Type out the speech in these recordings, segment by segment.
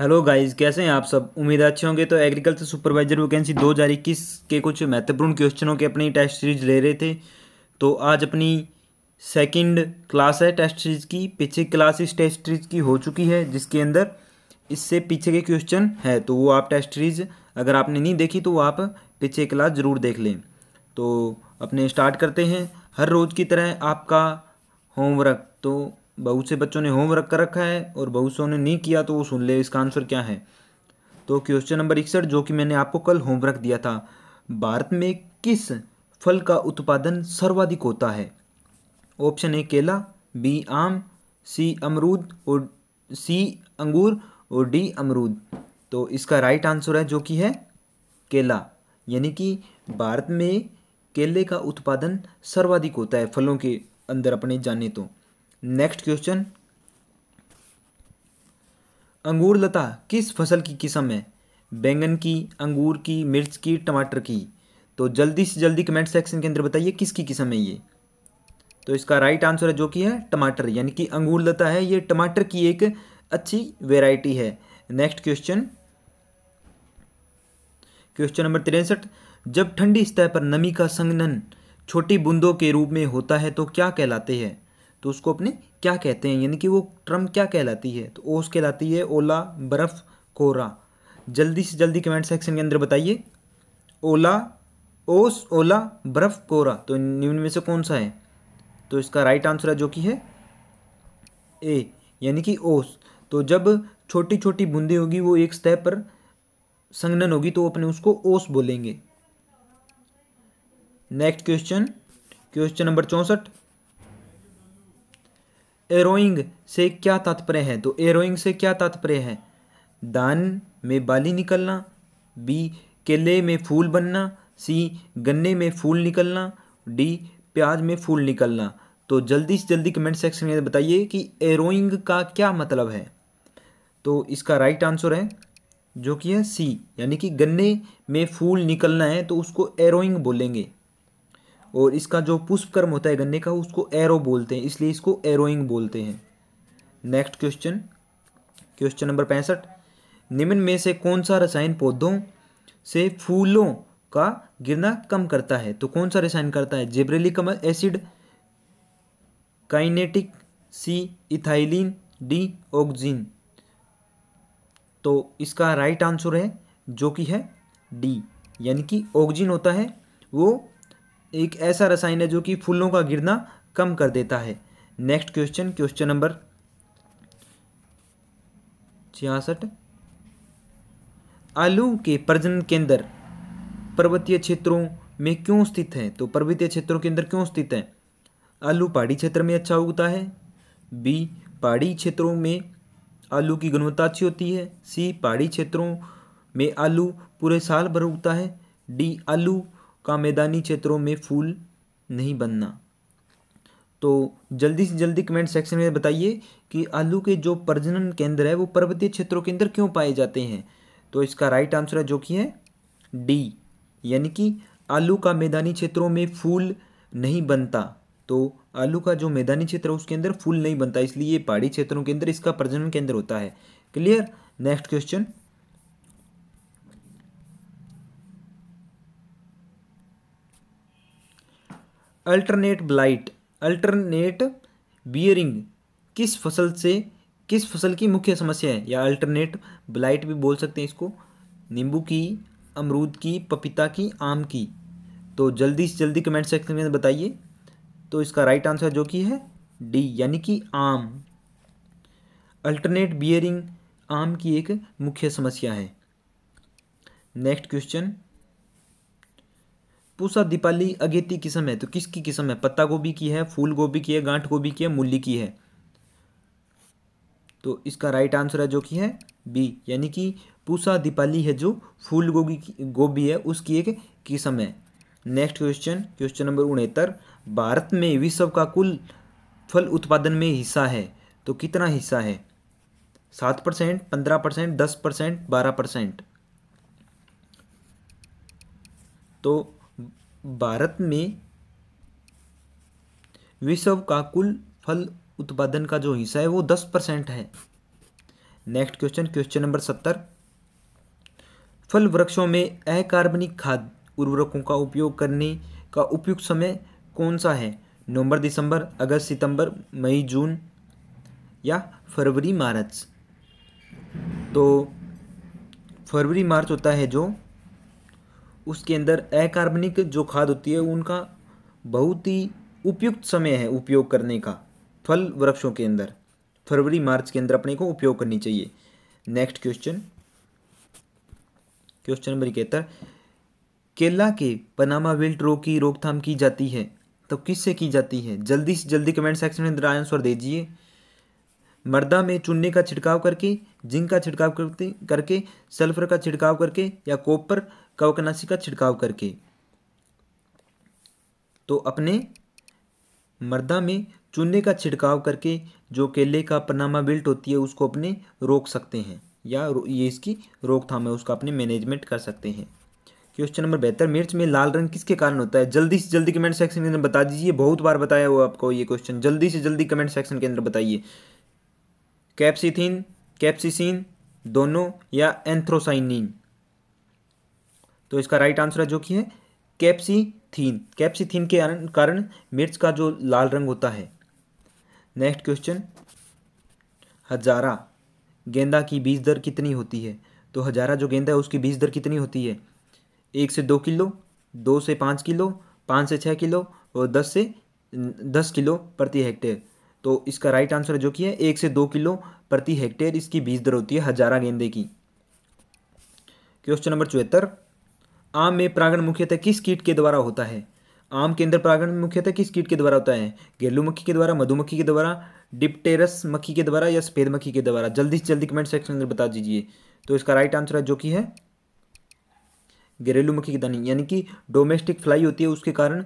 hello guys कैसे हैं आप सब उम्मीद अच्छे होंगे तो एग्रीकल्चर सुपरवाइजर वैकेंसी दो हज़ार इक्कीस के कुछ महत्वपूर्ण क्वेश्चनों के अपनी टेस्ट सीरीज ले रहे थे तो आज अपनी सेकंड क्लास है टेस्ट सीरीज की पीछे क्लास इस टेस्ट सीरीज की हो चुकी है जिसके अंदर इससे पीछे के क्वेश्चन है तो वो आप टेस्ट सीरीज अगर आपने नहीं देखी तो आप पीछे क्लास ज़रूर देख लें तो अपने स्टार्ट करते हैं हर रोज़ की तरह आपका होमवर्क तो बहुत से बच्चों ने होमवर्क कर रखा है और बहुत सौ ने नहीं किया तो वो सुन ले इसका आंसर क्या है तो क्वेश्चन नंबर इकसठ जो कि मैंने आपको कल होमवर्क दिया था भारत में किस फल का उत्पादन सर्वाधिक होता है ऑप्शन ए केला बी आम सी अमरूद और सी अंगूर और डी अमरूद तो इसका राइट आंसर है जो कि है केला यानी कि भारत में केले का उत्पादन सर्वाधिक होता है फलों के अंदर अपने जाने तो नेक्स्ट क्वेश्चन अंगूर लता किस फसल की किस्म है बैंगन की अंगूर की मिर्च की टमाटर की तो जल्दी से जल्दी कमेंट सेक्शन के अंदर बताइए किसकी किस्म है ये तो इसका राइट आंसर है जो कि है टमाटर यानी कि अंगूर लता है ये टमाटर की एक अच्छी वेराइटी है नेक्स्ट क्वेश्चन क्वेश्चन नंबर तिरसठ जब ठंडी स्तर पर नमी का संघनन छोटी बूंदों के रूप में होता है तो क्या कहलाते हैं तो उसको अपने क्या कहते हैं यानी कि वो ट्रम क्या कहलाती है तो ओस कहलाती है ओला बर्फ़ कोरा जल्दी से जल्दी कमेंट सेक्शन के अंदर बताइए ओला ओस ओला बर्फ़ कोरा तो निम्न में से कौन सा है तो इसका राइट आंसर है जो कि है ए यानी कि ओस तो जब छोटी छोटी बूंदी होगी वो एक स्तर पर संगनन होगी तो अपने उसको ओस बोलेंगे नेक्स्ट क्वेश्चन क्वेश्चन नंबर चौंसठ एरोइंग से क्या तात्पर्य है तो एरोइंग से क्या तात्पर्य है दान में बाली निकलना बी केले में फूल बनना सी गन्ने में फूल निकलना डी प्याज में फूल निकलना तो जल्दी से जल्दी कमेंट सेक्शन में बताइए कि एरोइंग का क्या मतलब है तो इसका राइट आंसर है जो कि है सी यानी कि गन्ने में फूल निकलना है तो उसको एरोइंग बोलेंगे और इसका जो पुष्प कर्म होता है गन्ने का उसको एरो बोलते हैं इसलिए इसको एरोइंग बोलते हैं नेक्स्ट क्वेश्चन क्वेश्चन नंबर पैंसठ निम्न में से कौन सा रसायन पौधों से फूलों का गिरना कम करता है तो कौन सा रसायन करता है gibberellic acid kinetic C ethylene D auxin तो इसका राइट आंसर है जो कि है डी यानी कि ऑक्जिन होता है वो एक ऐसा रसायन है जो कि फूलों का गिरना कम कर देता है नेक्स्ट क्वेश्चन क्वेश्चन नंबर छियासठ आलू के प्रजनन केंद्र पर्वतीय क्षेत्रों में क्यों स्थित है तो पर्वतीय क्षेत्रों के अंदर क्यों स्थित हैं आलू पहाड़ी क्षेत्र में अच्छा उगता है बी पहाड़ी क्षेत्रों में आलू की गुणवत्ता अच्छी होती है सी पहाड़ी क्षेत्रों में आलू पूरे साल भर उगता है डी आलू का मैदानी क्षेत्रों में फूल नहीं बनना तो जल्दी से जल्दी कमेंट सेक्शन में बताइए कि आलू के जो प्रजनन केंद्र है वो पर्वतीय क्षेत्रों के अंदर क्यों पाए जाते हैं तो इसका राइट आंसर है जो कि है डी यानी कि आलू का मैदानी क्षेत्रों में फूल नहीं बनता तो आलू का जो मैदानी क्षेत्र है उसके अंदर फूल नहीं बनता इसलिए पहाड़ी क्षेत्रों के अंदर इसका प्रजनन केंद्र होता है clear next question alternate blight alternate bearing किस फसल से किस फसल की मुख्य समस्या है या अल्टरनेट ब्लाइट भी बोल सकते हैं इसको नींबू की अमरूद की पपीता की आम की तो जल्दी से जल्दी कमेंट सेक्शन में बताइए तो इसका राइट आंसर जो कि है डी यानी कि आम अल्टरनेट बियरिंग आम की एक मुख्य समस्या है नेक्स्ट क्वेश्चन पूसा दीपाली अगेती किस्म है तो किसकी किस्म है पत्ता गोभी की है फूल गोभी की है गांठ गोभी की है मूली की है तो इसका राइट आंसर है जो कि है बी यानी कि पूसा दीपाली है जो फूल गोभी गोभी है उसकी एक किस्म है नेक्स्ट क्वेश्चन क्वेश्चन नंबर उनहत्तर भारत में विश्व का कुल फल उत्पादन में हिस्सा है तो कितना हिस्सा है सात परसेंट पंद्रह परसेंट दस परसेंट बारह परसेंट तो भारत में विश्व का कुल फल उत्पादन का जो हिस्सा है वो दस परसेंट है नेक्स्ट क्वेश्चन क्वेश्चन नंबर सत्तर फल वृक्षों में अकार्बनिक खाद उर्वरकों का उपयोग करने का उपयुक्त समय कौन सा है नवंबर दिसंबर अगस्त सितंबर मई जून या फरवरी मार्च तो फरवरी मार्च होता है जो उसके अंदर अकार्बनिक जो खाद होती है उनका बहुत ही उपयुक्त समय है उपयोग करने का फल वृक्षों के अंदर फरवरी मार्च के अंदर अपने को उपयोग करनी चाहिए नेक्स्ट क्वेश्चन क्वेश्चन नंबर इकहत्तर केला के पनामा विल्ट रोग की रोकथाम की जाती है तो किससे की जाती है जल्दी से जल्दी कमेंट सेक्शन में आंसर दीजिए मर्दा में चूने का छिड़काव करके जिंक का छिड़काव करते करके सल्फर का छिड़काव करके या कॉपर कवकनाशी का छिड़काव करके तो अपने मर्दा में चूने का छिड़काव करके जो केले का पनामा बिल्ट होती है उसको अपने रोक सकते हैं या ये इसकी रोकथाम है उसका अपने मैनेजमेंट कर सकते हैं क्वेश्चन नंबर बेहतर मिर्च में लाल रंग किसके कारण होता है जल्दी से जल्दी कमेंट सेक्शन के अंदर बता दीजिए बहुत बार बताया हुआ आपको ये क्वेश्चन जल्दी से जल्दी कमेंट सेक्शन के अंदर बताइए कैप्सीथीन कैप्सिसिन दोनों या एंथ्रोसाइनिन तो इसका राइट आंसर है जो कि है कैप्सी थीन कैप्सी थीन के कारण मिर्च का जो लाल रंग होता है नेक्स्ट क्वेश्चन हजारा गेंदा की बीज दर कितनी होती है तो हजारा जो गेंदा है उसकी बीज दर कितनी होती है एक से दो किलो दो से पाँच किलो पाँच से छः किलो और दस से दस किलो प्रति हेक्टेयर तो इसका राइट आंसर जो कि है एक से दो किलो प्रति हेक्टेयर इसकी बीज दर होती है हजारा गेंदे की क्वेश्चन नंबर चौहत्तर आम में परागण मुख्यतः किस कीट के द्वारा होता है आम के अंदर परागण मुख्यतः किस कीट के द्वारा होता है गेलू मक्खी के द्वारा मधुमक्खी के द्वारा डिप्टेरस मक्खी के द्वारा या सफ़ेद मक्खी के द्वारा जल्दी से जल्दी कमेंट सेक्शन अंदर बता दीजिए तो इसका राइट आंसर है जो कि है घरेलू मक्खी की दानी यानी कि डोमेस्टिक फ्लाई होती है उसके कारण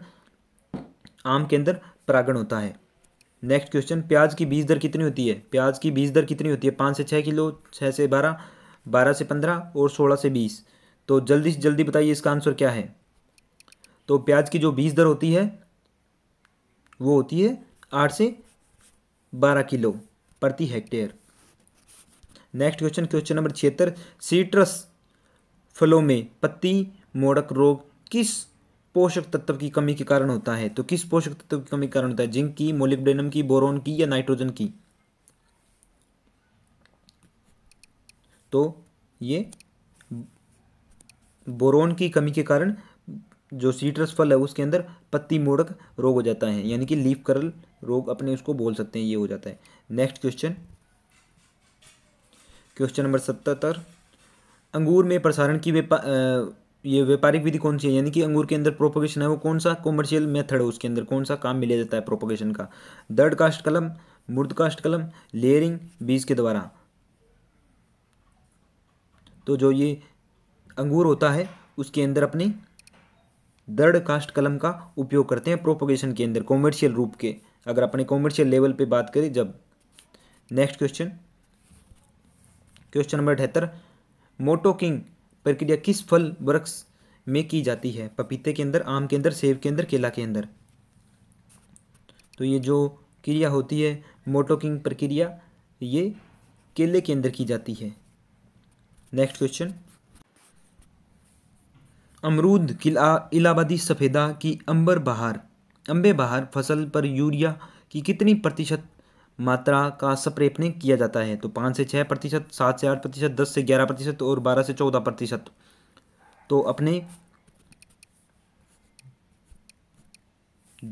आम के अंदर परागण होता है नेक्स्ट क्वेश्चन प्याज की बीज दर कितनी होती है प्याज की बीज दर कितनी होती है पाँच से छः किलो छः से बारह बारह से पंद्रह और सोलह से बीस तो जल्दी से जल्दी बताइए इसका आंसर क्या है तो प्याज की जो बीज दर होती है वो होती है आठ से बारह किलो प्रति hectare next question question number छिहत्तर सीट्रस फलों में पत्ती मोड़क रोग किस पोषक तत्व की कमी के कारण होता है तो किस पोषक तत्व की कमी के कारण होता है जिंक की मोलिब्डेनम की बोरोन की या नाइट्रोजन की तो ये बोरोन की कमी के कारण जो सीट्रस फल है उसके अंदर पत्ती मोड़क रोग हो जाता है यानी कि लीफ करल रोग अपने उसको बोल सकते हैं ये हो जाता है नेक्स्ट क्वेश्चन क्वेश्चन नंबर सत्तर अंगूर में प्रसारण की ये व्यापारिक विधि कौन सी है यानी कि अंगूर के अंदर प्रोपोगेशन है वो कौन सा कॉमर्शियल मेथड है उसके अंदर कौन सा काम लिया जाता है प्रोपोगेशन का दर्ड कास्ट कलम मुर्द कास्ट कलम लेयरिंग बीज के द्वारा तो जो ये अंगूर होता है उसके अंदर अपनी दृढ़ कास्ट कलम का उपयोग करते हैं प्रोपोगेशन के अंदर कॉमर्शियल रूप के अगर अपने कॉमर्शियल लेवल पे बात करें जब नेक्स्ट क्वेश्चन क्वेश्चन नंबर अठहत्तर मोटोकिंग प्रक्रिया किस फल वृक्ष में की जाती है पपीते के अंदर आम के अंदर सेब के अंदर केला के अंदर तो ये जो क्रिया होती है मोटोकिंग प्रक्रिया ये केले के अंदर की जाती है नेक्स्ट क्वेश्चन अमरूद किला इलाहाबादी सफ़ेदा की अंबर बहार अम्बे बहार फसल पर यूरिया की कितनी प्रतिशत मात्रा का स्प्रे अपने किया जाता है तो पाँच से छः प्रतिशत सात से आठ प्रतिशत दस से ग्यारह प्रतिशत और बारह से चौदह प्रतिशत तो अपने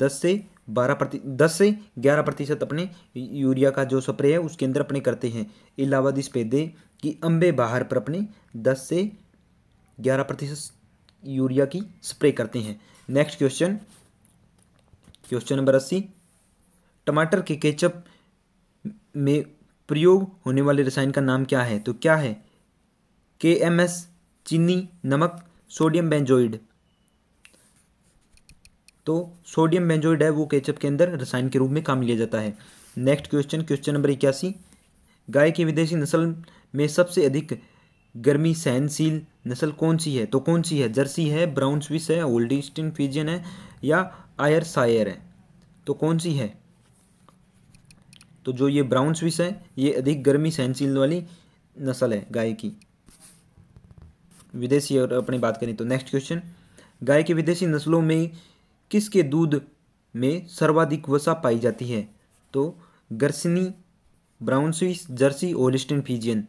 दस से बारह प्रति दस से ग्यारह प्रतिशत अपने यूरिया का जो स्प्रे है उसके अंदर अपने करते हैं इलाहाबादी सफेदे की अम्बे बहार पर अपने दस से ग्यारह प्रतिशत यूरिया की स्प्रे करते हैं नेक्स्ट क्वेश्चन क्वेश्चन नंबर अस्सी टमाटर के केचप में प्रयोग होने वाले रसायन का नाम क्या है तो क्या है के एम एस चीनी नमक सोडियम बेंजोइड तो सोडियम बेंजोइड है वो केचप के अंदर रसायन के रूप में काम लिया जाता है नेक्स्ट क्वेश्चन क्वेश्चन नंबर इक्यासी गाय की विदेशी नस्ल में सबसे अधिक गर्मी सहनशील नस्ल कौन सी है तो कौन सी है जर्सी है ब्राउन स्विस है ओल्ड ईस्टर्न है या आयर सायर है तो कौन सी है तो जो ये ब्राउन स्विस है ये अधिक गर्मी सहनशील वाली नस्ल है गाय की विदेशी और अपनी बात करें तो नेक्स्ट क्वेश्चन गाय की विदेशी नस्लों में किसके दूध में सर्वाधिक वसा पाई जाती है तो Guernsey brown Swiss Jersey Holstein Friesian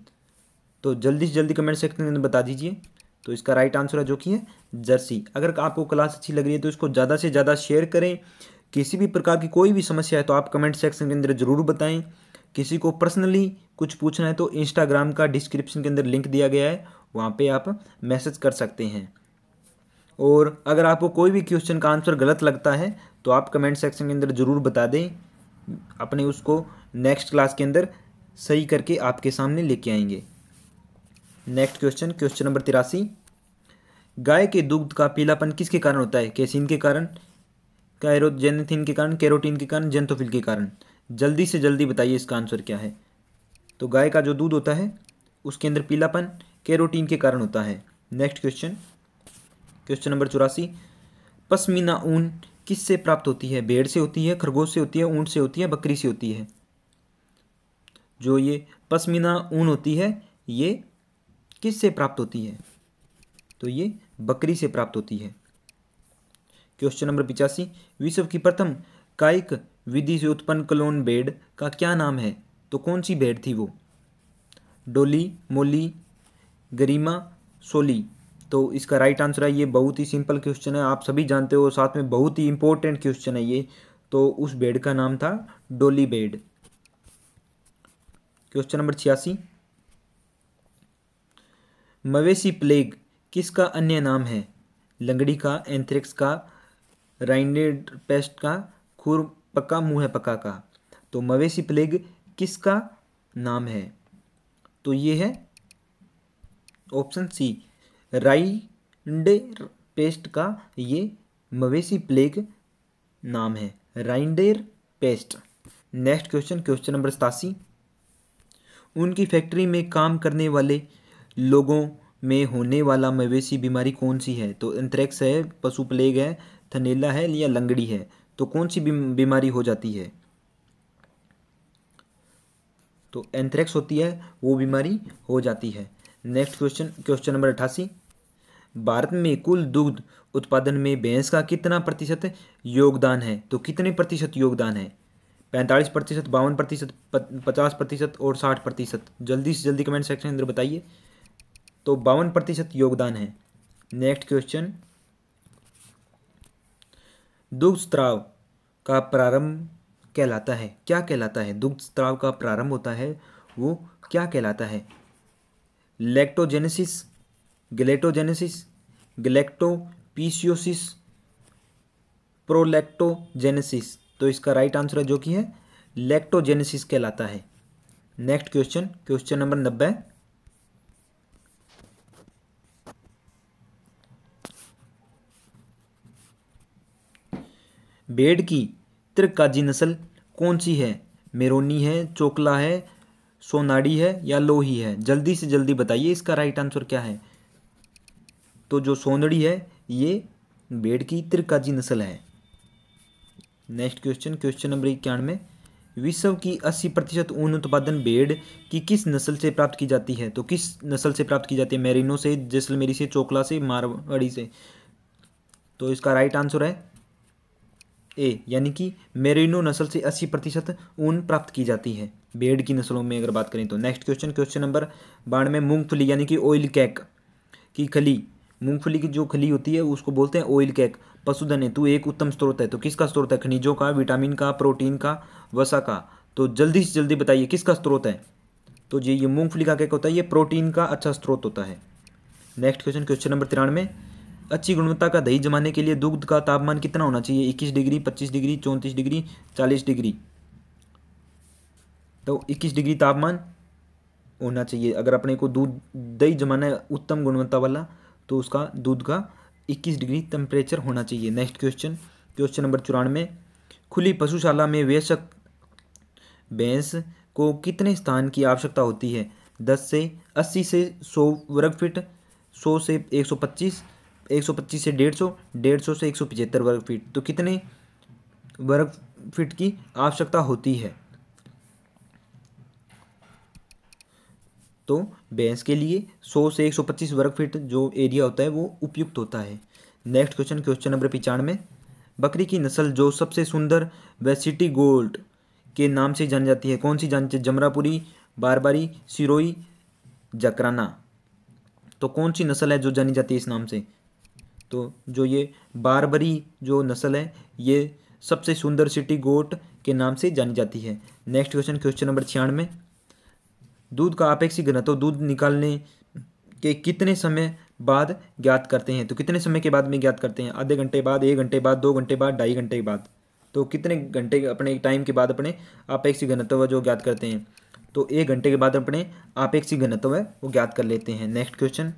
तो जल्दी से जल्दी कमेंट सेक्शन के अंदर बता दीजिए तो इसका राइट आंसर है जो कि है जर्सी अगर आपको क्लास अच्छी लग रही है तो इसको ज़्यादा से ज़्यादा शेयर करें किसी भी प्रकार की कोई भी समस्या है तो आप कमेंट सेक्शन के अंदर ज़रूर बताएं किसी को पर्सनली कुछ पूछना है तो इंस्टाग्राम का डिस्क्रिप्शन के अंदर लिंक दिया गया है वहाँ पर आप मैसेज कर सकते हैं और अगर आपको कोई भी क्वेश्चन का आंसर गलत लगता है तो आप कमेंट सेक्शन के अंदर ज़रूर बता दें अपने उसको नेक्स्ट क्लास के अंदर सही करके आपके सामने लेके आएंगे नेक्स्ट क्वेश्चन क्वेश्चन नंबर तिरासी गाय के दूध का पीलापन किसके कारण होता है कैसीन के कारण कैरोजेनेथिन के कारण कैरोटीन के कारण जेंथोफिल के कारण जल्दी से जल्दी बताइए इसका आंसर क्या है तो गाय का जो दूध होता है उसके अंदर पीलापन कैरोटीन के कारण होता है नेक्स्ट क्वेश्चन क्वेश्चन नंबर चौरासी पश्मीना ऊन किससे प्राप्त होती है भेड़ से होती है खरगोश से होती है ऊँट से होती है बकरी से होती है जो ये पश्मीना ऊन होती है ये किससे प्राप्त होती है तो ये बकरी से प्राप्त होती है क्वेश्चन नंबर पिचासी विश्व की प्रथम कायिक विधि से उत्पन्न क्लोन बेड का क्या नाम है तो कौन सी बेड थी वो डोली मोली गरिमा सोली तो इसका राइट आंसर है ये बहुत ही सिंपल क्वेश्चन है आप सभी जानते हो साथ में बहुत ही इंपॉर्टेंट क्वेश्चन है ये तो उस बेड का नाम था डोली बेड क्वेश्चन नंबर छियासी मवेशी प्लेग किसका अन्य नाम है लंगड़ी का एंथ्रिक्स का राइंडेड पेस्ट का खुर पक्का मुँह पका का तो मवेशी प्लेग किसका नाम है तो ये है ऑप्शन सी राइंड पेस्ट का ये मवेशी प्लेग नाम है rinderpest next question question number सतासी उनकी फैक्ट्री में काम करने वाले लोगों में होने वाला मवेशी बीमारी कौन सी है तो एंथ्रेक्स है पशु प्लेग है थनेला है या लंगड़ी है तो कौन सी बीमारी हो जाती है तो एंथ्रेक्स होती है वो बीमारी हो जाती है नेक्स्ट क्वेश्चन क्वेश्चन नंबर अट्ठासी भारत में कुल दुग्ध उत्पादन में भैंस का कितना प्रतिशत योगदान है तो कितने प्रतिशत योगदान है पैंतालीस प्रतिशत बावन प्रतिशत पचास प्रतिशत और साठ प्रतिशत जल्दी से जल्दी कमेंट सेक्शन अंदर बताइए तो बावन प्रतिशत योगदान है नेक्स्ट क्वेश्चन दुग्ध स्त्राव का प्रारंभ कहलाता है क्या कहलाता है दुग्ध स्त्राव का प्रारंभ होता है वो क्या कहलाता है लेक्टोजेनेसिस गलेटोजेनेसिस गलेक्टोपीसियोसिस प्रोलेक्टोजेनेसिस तो इसका राइट आंसर है जो कि है लेक्टोजेनेसिस कहलाता है नेक्स्ट क्वेश्चन क्वेश्चन नंबर नब्बे भेड़ की त्रिकाजी नस्ल कौन सी है मेरोनी है चोकला है सोनाड़ी है या लोही है जल्दी से जल्दी बताइए इसका राइट आंसर क्या है तो जो सोनड़ी है ये भेड़ की त्रिकाजी नस्ल है नेक्स्ट क्वेश्चन क्वेश्चन नंबर इक्यानवे विश्व की अस्सी प्रतिशत ऊन उत्पादन भेड़ की किस नस्ल से प्राप्त की जाती है तो किस नस्ल से प्राप्त की जाती है मेरिनो से जैसलमेरी से चोकला से मारवाड़ी से तो इसका राइट आंसर है ए यानी कि मेरिनो नस्ल से 80 प्रतिशत ऊन प्राप्त की जाती है भेड़ की नस्लों में अगर बात करें तो नेक्स्ट क्वेश्चन क्वेश्चन नंबर बाढ़ में मूंगफली यानी कि ऑयल कैक की खली मूंगफली की जो खली होती है उसको बोलते हैं ऑयल कैक पशुधन तो एक उत्तम स्रोत है तो किसका स्रोत है खनिजों का विटामिन का प्रोटीन का वसा का तो जल्दी से जल्दी बताइए किसका स्रोत है तो जी ये मूंगफली का कैक होता है ये प्रोटीन का अच्छा स्रोत होता है नेक्स्ट क्वेश्चन क्वेश्चन नंबर तिरानवे अच्छी गुणवत्ता का दही जमाने के लिए दुग्ध का तापमान कितना होना चाहिए इक्कीस डिग्री पच्चीस डिग्री चौंतीस डिग्री चालीस डिग्री तो इक्कीस डिग्री तापमान होना चाहिए अगर अपने को दूध दही जमाना है उत्तम गुणवत्ता वाला तो उसका दूध का इक्कीस डिग्री टेम्परेचर होना चाहिए नेक्स्ट क्वेश्चन क्वेश्चन नंबर चौरानवे खुली पशुशाला में वयस्क भैंस को कितने स्थान की आवश्यकता होती है दस से अस्सी से सौ वर्ग फीट सौ से एक सौ पच्चीस एक सौ पच्चीस से डेढ़ सौ डेढ़ सौ से एक सौ पचहत्तर वर्ग फीट तो कितने वर्ग फीट की आवश्यकता होती है तो भैंस के लिए 100 से 125 वर्ग फीट जो एरिया होता है वो उपयुक्त होता है नेक्स्ट क्वेश्चन क्वेश्चन नंबर पिचानवे बकरी की नस्ल जो सबसे सुंदर व सिटी गोल्ड के नाम से जानी जाती है कौन सी जानी जाती जमरापुरी बारबारी सिरोई जकराना तो कौन सी नस्ल है जो जानी जाती है इस नाम से तो जो ये बारबरी जो नस्ल है ये सबसे सुंदर सिटी गोट के नाम से जानी जाती है नेक्स्ट क्वेश्चन क्वेश्चन नंबर छियानवे दूध का अपेक्षिक घनत्व दूध निकालने के कितने समय बाद ज्ञात करते हैं तो कितने समय के बाद में ज्ञात करते हैं आधे घंटे बाद एक घंटे बाद दो घंटे बाद ढाई घंटे के बाद तो कितने घंटे अपने टाइम के बाद अपने अपेक्षिक घनत्व जो ज्ञात करते हैं तो एक घंटे के बाद अपने अपेक्षिक घनत्व है वो ज्ञात कर लेते हैं नेक्स्ट क्वेश्चन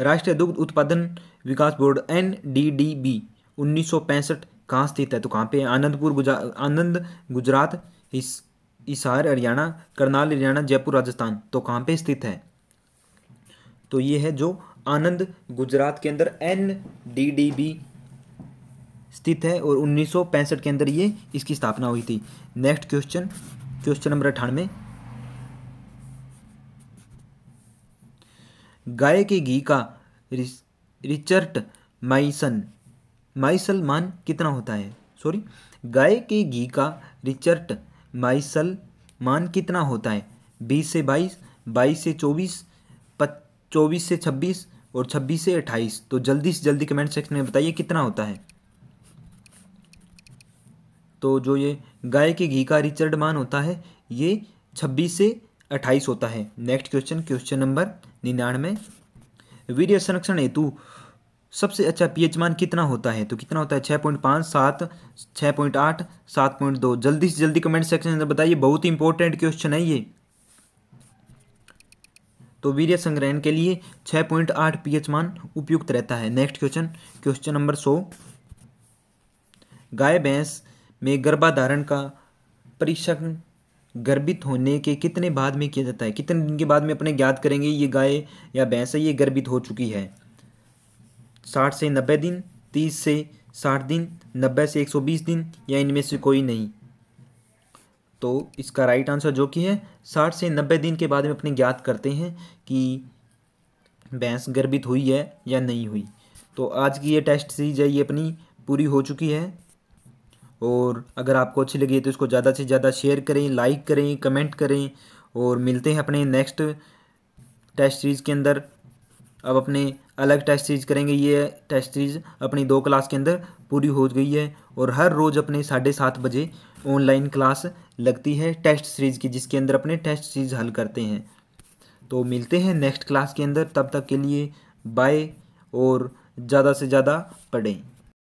राष्ट्रीय दुग्ध उत्पादन विकास board N D D B उन्नीस सौ पैंसठ कहाँ स्थित है तो कहाँ पे आनंदपुर गुजरा आनंद गुजरात इस इसार हरियाणा करनाल हरियाणा जयपुर राजस्थान तो कहाँ पे स्थित है तो ये है जो आनंद गुजरात के अंदर एन डी डी बी स्थित है और उन्नीस के अंदर ये इसकी स्थापना हुई थी नेक्स्ट क्वेश्चन क्वेश्चन नंबर अठानवे गाय के घी का रिचर्ट माइसन माइसल मान कितना होता है सॉरी गाय के घी का रिचर्ट माइसल मान कितना होता है बीस से बाईस बाईस से चौबीस चौबीस से छब्बीस और छब्बीस से अट्ठाईस तो जल्दी से जल्दी कमेंट सेक्शन में बताइए कितना होता है तो जो ये गाय के घी का रिचर्ड मान होता है ये छब्बीस से अट्ठाईस होता है नेक्स्ट क्वेश्चन क्वेश्चन नंबर निन्यानवे वीर्य संरक्षण हेतु सबसे अच्छा पीएच मान कितना होता है तो कितना होता है छः पॉइंट पाँच सात छः पॉइंट आठ सात पॉइंट दो जल्दी से जल्दी कमेंट सेक्शन में बताइए बहुत ही इंपॉर्टेंट क्वेश्चन है ये तो वीर्य संग्रहण के लिए छः पॉइंट आठ पी मान उपयुक्त रहता है नेक्स्ट क्वेश्चन क्वेश्चन नंबर सौ गाय भैंस में गर्भाधारण का परीक्षण गर्भित होने के कितने बाद में किया जाता है कितने दिन के बाद में अपने ज्ञात करेंगे ये गाय या भैंस है ये गर्भित हो चुकी है साठ से नब्बे दिन तीस से साठ दिन नब्बे से एक सौ बीस दिन या इनमें से कोई नहीं तो इसका राइट आंसर जो कि है साठ से नब्बे दिन के बाद में अपने ज्ञात करते हैं कि भैंस गर्भित हुई है या नहीं हुई तो आज की ये टेस्ट सीरीज है ये अपनी पूरी हो चुकी है और अगर आपको अच्छी लगी तो इसको ज़्यादा से ज़्यादा शेयर करें लाइक करें कमेंट करें और मिलते हैं अपने नेक्स्ट टेस्ट सीरीज़ के अंदर अब अपने अलग टेस्ट सीरीज करेंगे ये टेस्ट सीरीज अपनी दो क्लास के अंदर पूरी हो गई है और हर रोज़ अपने साढ़े सात बजे ऑनलाइन क्लास लगती है टेस्ट सीरीज की जिसके अंदर अपने टेस्ट सीरीज हल करते हैं तो मिलते हैं नेक्स्ट क्लास के अंदर तब तक के लिए बाय और ज़्यादा से ज़्यादा पढ़ें